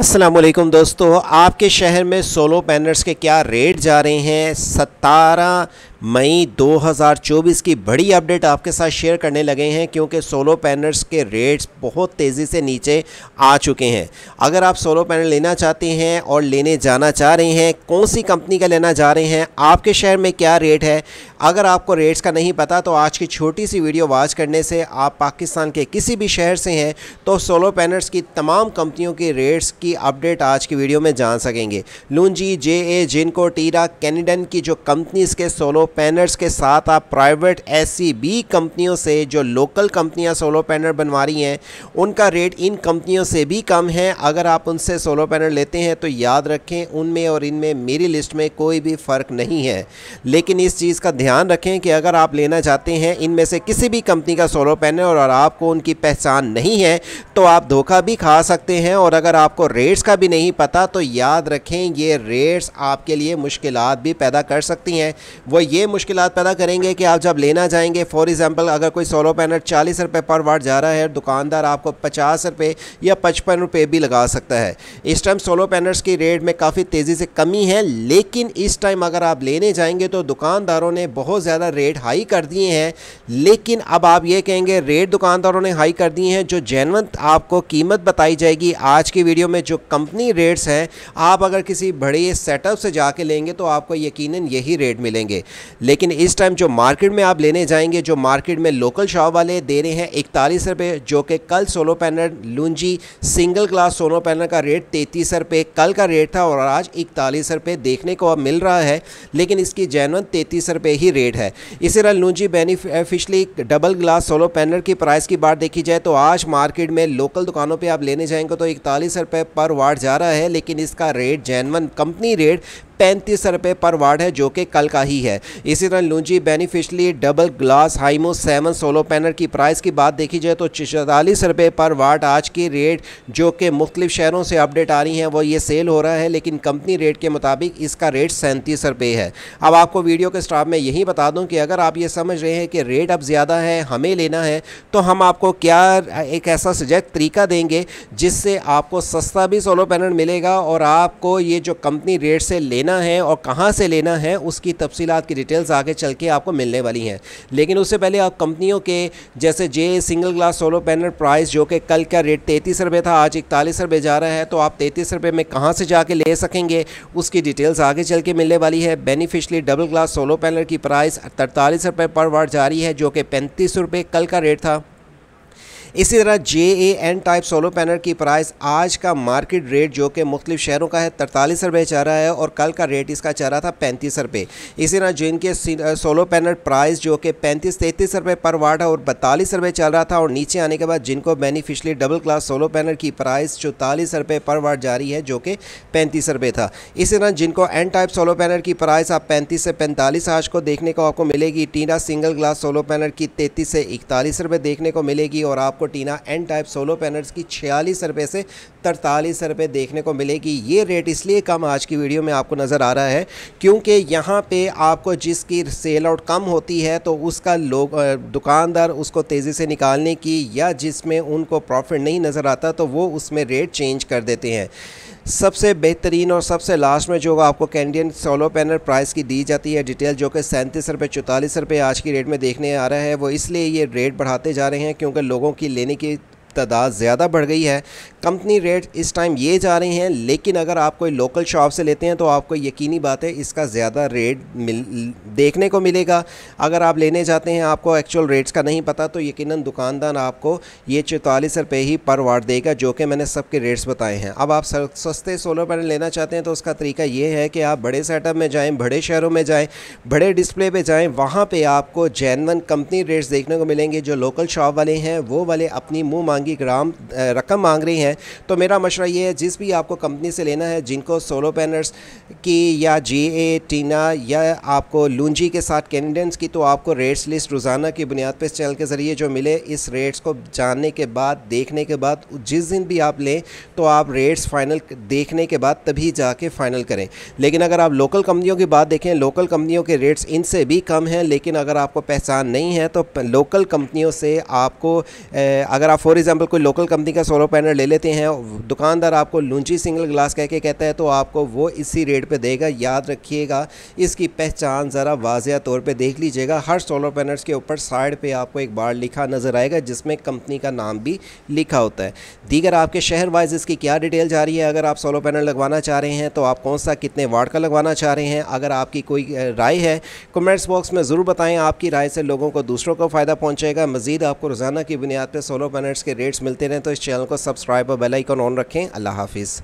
असलकुम दोस्तों आपके शहर में सोलो पैनल्स के क्या रेट जा रहे हैं सतारह मई 2024 की बड़ी अपडेट आपके साथ शेयर करने लगे हैं क्योंकि सोलो पैनल्स के रेट्स बहुत तेज़ी से नीचे आ चुके हैं अगर आप सोलो पैनल लेना चाहते हैं और लेने जाना चाह रहे हैं कौन सी कंपनी का लेना चाह रहे हैं आपके शहर में क्या रेट है अगर आपको रेट्स का नहीं पता तो आज की छोटी सी वीडियो वॉच करने से आप पाकिस्तान के किसी भी शहर से हैं तो सोलो पैनल्स की तमाम कंपनियों के रेट्स की अपडेट आज की वीडियो में जान सकेंगे लून जी जे ए जिनको टीरा कैनिडन की जो कंपनीज़ के सोलो पैनर्स के साथ आप प्राइवेट ऐसी भी कंपनियों से जो लोकल कंपनियां सोलो पैनल बनवा रही हैं उनका रेट इन कंपनियों से भी कम है अगर आप उनसे सोलो पैनल लेते हैं तो याद रखें उनमें और इनमें मेरी लिस्ट में कोई भी फ़र्क नहीं है लेकिन इस चीज़ का ध्यान रखें कि अगर आप लेना चाहते हैं इनमें से किसी भी कंपनी का सोलो पैनल और आपको उनकी पहचान नहीं है तो आप धोखा भी खा सकते हैं और अगर आपको रेट्स का भी नहीं पता तो याद रखें ये रेट्स आपके लिए मुश्किल भी पैदा कर सकती हैं वो ये ये मुश्किल पैदा करेंगे कि आप जब लेना जाएंगे फॉर एग्ज़ाम्पल अगर कोई सोलो पैनल चालीस रुपये पर वाट जा रहा है दुकानदार आपको पचास रुपये या पचपन रुपये भी लगा सकता है इस टाइम सोलो पैनल्स की रेट में काफ़ी तेज़ी से कमी है लेकिन इस टाइम अगर आप लेने जाएंगे तो दुकानदारों ने बहुत ज़्यादा रेट हाई कर दिए हैं लेकिन अब आप ये कहेंगे रेट दुकानदारों ने हाई कर दिए हैं जो जैनवन आपको कीमत बताई जाएगी आज की वीडियो में जो कंपनी रेट्स हैं आप अगर किसी बड़े सेटअप से जाके लेंगे तो आपको यकीनन यही रेट मिलेंगे लेकिन इस टाइम जो मार्केट में आप लेने जाएंगे जो मार्केट में लोकल शॉप वाले दे रहे हैं इकतालीस रुपये जो कि कल solar panel LONGi single glass solar panel का रेट तैंतीस रुपये कल का रेट था और आज इकतालीस रुपये देखने को अब मिल रहा है लेकिन इसकी जैनवन तैंतीस रुपये ही रेट है इसी तरह LONGi bifacial double glass solar panel की प्राइस की बात देखी जाए तो आज मार्केट में लोकल दुकानों पर आप लेने जाएंगे तो इकतालीस रुपये पर वाट जा रहा है लेकिन इसका रेट जैनवन कंपनी रेट पैंतीस रुपये पर वार्ड है जो कि कल का ही है इसी तरह LONGi bifacial double glass Hi-MO seven solar panel की प्राइस की बात देखी जाए तो चालीस रुपये पर वार्ड आज की रेट जो कि मुख्तलिफ शहरों से अपडेट आ रही हैं वो ये सेल हो रहा है लेकिन कंपनी रेट के मुताबिक इसका रेट सैंतीस रुपये है अब आपको वीडियो के स्टाफ में यही बता दूँ कि अगर आप ये समझ रहे हैं कि रेट अब ज़्यादा है हमें लेना है तो हम आपको क्या एक ऐसा सजेक्ट तरीका देंगे जिससे आपको सस्ता भी सोलो पैनल मिलेगा और आपको ये जो कंपनी रेट से लेना लेना है और कहाँ से लेना है उसकी तफसीत की डिटेल्स आगे चल के आपको मिलने वाली हैं लेकिन उससे पहले आप कंपनियों के जैसे J single glass solar panel price जो कि कल का रेट तैंतीस रुपये था आज इकतालीस रुपये जा रहा है तो आप तैंतीस रुपये में कहाँ से जाके ले सकेंगे उसकी डिटेल्स आगे चल के मिलने वाली है bifacial double glass solar panel की प्राइस तरतालीस रुपये पर वार्ड जारी है जो कि पैंतीस रुपये कल का रेट था इसी तरह J A N type solar panel की प्राइस आज का मार्केट रेट जो कि मुख्तु शहरों का है तरतालीस रुपये चाह रहा है और कल का रेट इसका चाह रहा था पैंतीस रुपये इसी तरह जिनके सोलो पैनल प्राइस जो कि पैंतीस तैंतीस रुपये पर वाट है और बतालीस रुपये चल रहा था और नीचे आने के बाद Jinko bifacial double glass solar panel की प्राइस चौतालीस रुपये पर वाट जारी है जो कि पैंतीस रुपये था इसी तरह Jinko N type solar panel की प्राइस आप पैंतीस से पैंतालीस आज को देखने को आपको मिलेगी Trina single glass solar panel की तैंतीस से इकतालीस रुपये देखने को मिलेगी और आप आपको Trina N type solar panels की छियालीस रुपये से तरतालीस रुपये देखने को मिलेगी ये रेट इसलिए कम आज की वीडियो में आपको नज़र आ रहा है क्योंकि यहाँ पे आपको जिसकी सेल आउट कम होती है तो उसका लोग दुकानदार उसको तेज़ी से निकालने की या जिसमें उनको प्रॉफिट नहीं नज़र आता तो वो उसमें रेट चेंज कर देते हैं सबसे बेहतरीन और सबसे लास्ट में जो आपको कैंडियन सोलो पैनल प्राइस की दी जाती है डिटेल जो कि सैंतीस रुपये चौतालीस रुपये आज की रेट में देखने आ रहा है वो इसलिए ये रेट बढ़ाते जा रहे हैं क्योंकि लोगों की लेने की तादाद ज़्यादा बढ़ गई है कंपनी रेट इस टाइम ये जा रहे हैं लेकिन अगर आप कोई लोकल शॉप से लेते हैं तो आपको यकीनी बात है इसका ज़्यादा रेट मिल देखने को मिलेगा अगर आप लेने जाते हैं आपको एक्चुअल रेट्स का नहीं पता तो यकीन दुकानदार आपको ये चौतालीस रुपये ही पर वाट देगा जो कि मैंने सबके रेट्स बताए हैं अब आप सस्ते सोलर पैनल लेना चाहते हैं तो उसका तरीका ये है कि आप बड़े सेटअप में जाएँ बड़े शहरों में जाएँ बड़े डिस्प्ले पर जाएँ वहाँ पर आपको जैनवन कंपनी रेट्स देखने को मिलेंगे जो लोकल शॉप वाले हैं वो वाले अपनी मुँह मांगी ग्राम रकम मांग रही हैं तो मेरा मशरा ये है जिस भी आपको कंपनी से लेना है जिनको सोलो पैनर्स की या जे ए टीना या आपको लूंजी के साथ कैंडिडेंट्स की तो आपको रेट्स लिस्ट रोज़ाना की बुनियाद पर इस चैनल के ज़रिए जो मिले इस रेट्स को जानने के बाद देखने के बाद जिस दिन भी आप लें तो आप रेट्स फाइनल देखने के बाद तभी जाके फाइनल करें लेकिन अगर आप लोकल कंपनियों की बात देखें लोकल कंपनियों के रेट्स इनसे भी कम हैं लेकिन अगर आपको पहचान नहीं है तो लोकल कंपनियों से आपको अगर आप फॉर एग्जांपल कोई लोकल कंपनी का सोलर पैनल ले लेते हैं दुकानदार आपको लूची सिंगल ग्लास कह के कहता है तो आपको वो इसी रेट पे देगा याद रखिएगा इसकी पहचान ज़रा वाजिया तौर पे देख लीजिएगा हर सोलर पैनल्स के ऊपर साइड पे आपको एक बार लिखा नज़र आएगा जिसमें कंपनी का नाम भी लिखा होता है दीगर आपके शहर वाइज इसकी क्या डिटेल जा रही है अगर आप सोलर पैनल लगवाना चाह रहे हैं तो आप कौन सा कितने वार्ड का लगवाना चाह रहे हैं अगर आपकी कोई राय है कमेंट्स बॉक्स में ज़रूर बताएँ आपकी राय से लोगों को दूसरों को फ़ायदा पहुँचेगा मज़ीद आपको रोज़ाना की बुनियाद पर सोलर पैनल्स के अपडेट्स मिलते रहें तो इस चैनल को सब्सक्राइब और बेल आइकन ऑन रखें अल्लाह हाफिज़